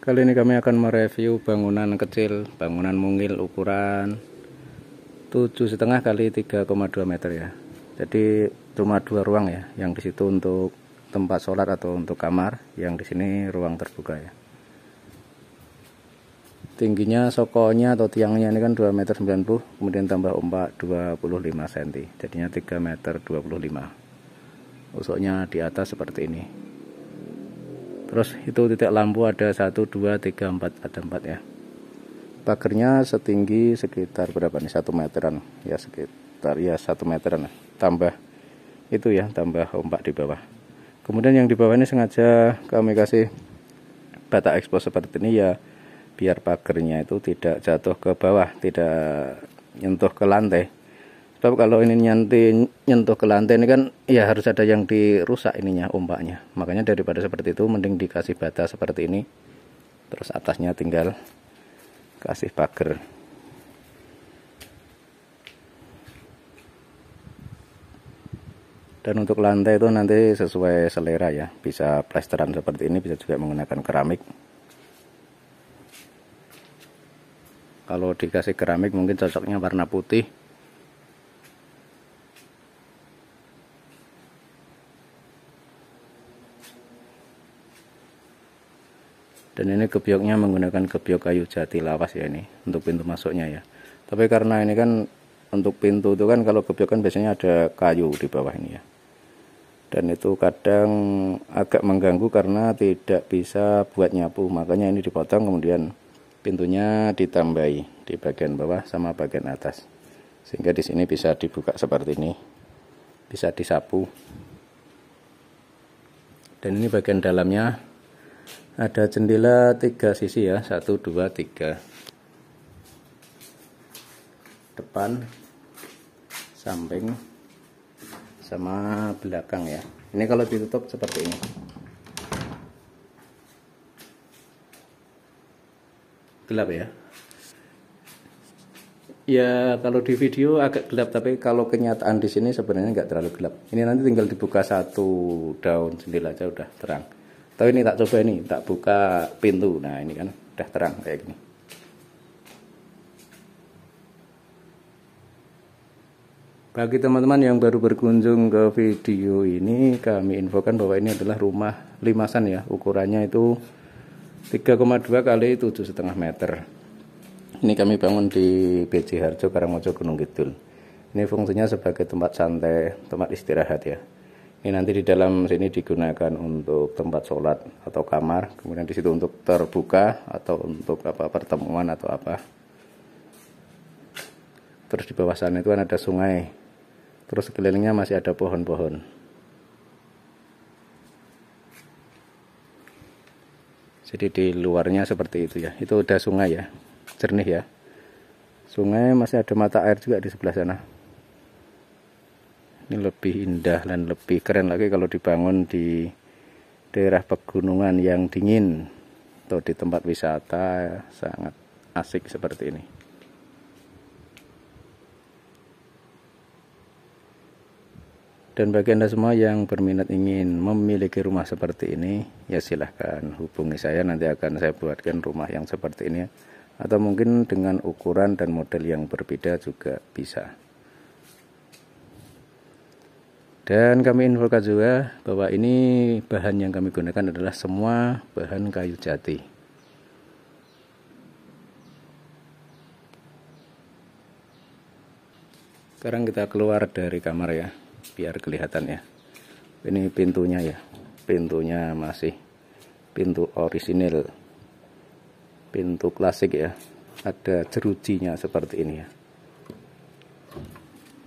Kali ini kami akan mereview bangunan kecil, bangunan mungil ukuran 7,5 kali 3,2 meter ya. Jadi cuma dua ruang ya, yang di situ untuk tempat sholat atau untuk kamar, yang di sini ruang terbuka ya. Tingginya sokonya atau tiangnya ini kan 2 meter 90, kemudian tambah ombak 25 cm, jadinya 3 meter 25. Usoknya di atas seperti ini terus itu titik lampu ada 1 2 3 4 ada 4 ya pagernya setinggi sekitar berapa nih satu meteran ya sekitar ya satu meteran tambah itu ya tambah ombak di bawah kemudian yang di bawah ini sengaja kami kasih bata ekspos seperti ini ya biar pagernya itu tidak jatuh ke bawah tidak nyentuh ke lantai Sebab kalau ini nyanti nyentuh ke lantai ini kan ya harus ada yang dirusak ininya ombaknya. Makanya daripada seperti itu mending dikasih bata seperti ini. Terus atasnya tinggal kasih pagar. Dan untuk lantai itu nanti sesuai selera ya. Bisa plesteran seperti ini, bisa juga menggunakan keramik. Kalau dikasih keramik mungkin cocoknya warna putih dan ini kebioknya menggunakan kebiok kayu jati lawas ya ini untuk pintu masuknya ya tapi karena ini kan untuk pintu itu kan kalau gebyok kan biasanya ada kayu di bawah ini ya dan itu kadang agak mengganggu karena tidak bisa buat nyapu makanya ini dipotong kemudian pintunya ditambahi di bagian bawah sama bagian atas sehingga di sini bisa dibuka seperti ini bisa disapu dan ini bagian dalamnya ada jendela tiga sisi ya satu dua tiga depan samping sama belakang ya ini kalau ditutup seperti ini gelap ya ya kalau di video agak gelap tapi kalau kenyataan di sini sebenarnya nggak terlalu gelap ini nanti tinggal dibuka satu daun jendela aja udah terang tapi ini tak coba ini, tak buka pintu. Nah ini kan udah terang kayak gini. Bagi teman-teman yang baru berkunjung ke video ini, kami infokan bahwa ini adalah rumah limasan ya. Ukurannya itu 3,2 kali 7,5 meter. Ini kami bangun di BC Harjo Karangmojo Gunung Kidul. Ini fungsinya sebagai tempat santai, tempat istirahat ya. Ini nanti di dalam sini digunakan untuk tempat sholat atau kamar, kemudian di situ untuk terbuka atau untuk apa pertemuan atau apa. Terus di bawah sana itu kan ada sungai. Terus sekelilingnya masih ada pohon-pohon. Jadi di luarnya seperti itu ya. Itu udah sungai ya, jernih ya. Sungai masih ada mata air juga di sebelah sana ini lebih indah dan lebih keren lagi kalau dibangun di daerah pegunungan yang dingin atau di tempat wisata sangat asik seperti ini dan bagi anda semua yang berminat ingin memiliki rumah seperti ini ya silahkan hubungi saya nanti akan saya buatkan rumah yang seperti ini atau mungkin dengan ukuran dan model yang berbeda juga bisa dan kami infokan juga bahwa ini bahan yang kami gunakan adalah semua bahan kayu jati. Sekarang kita keluar dari kamar ya, biar kelihatan ya. Ini pintunya ya, pintunya masih pintu orisinil, pintu klasik ya. Ada jerujinya seperti ini ya.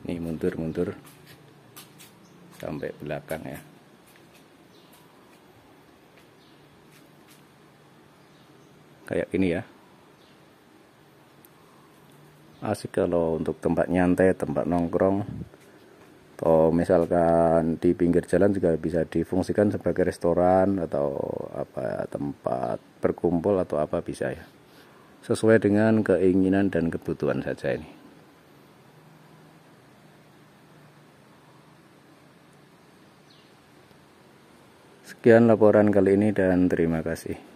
Ini mundur-mundur sampai belakang ya kayak ini ya asik kalau untuk tempat nyantai tempat nongkrong atau misalkan di pinggir jalan juga bisa difungsikan sebagai restoran atau apa tempat berkumpul atau apa bisa ya sesuai dengan keinginan dan kebutuhan saja ini Sekian laporan kali ini dan terima kasih.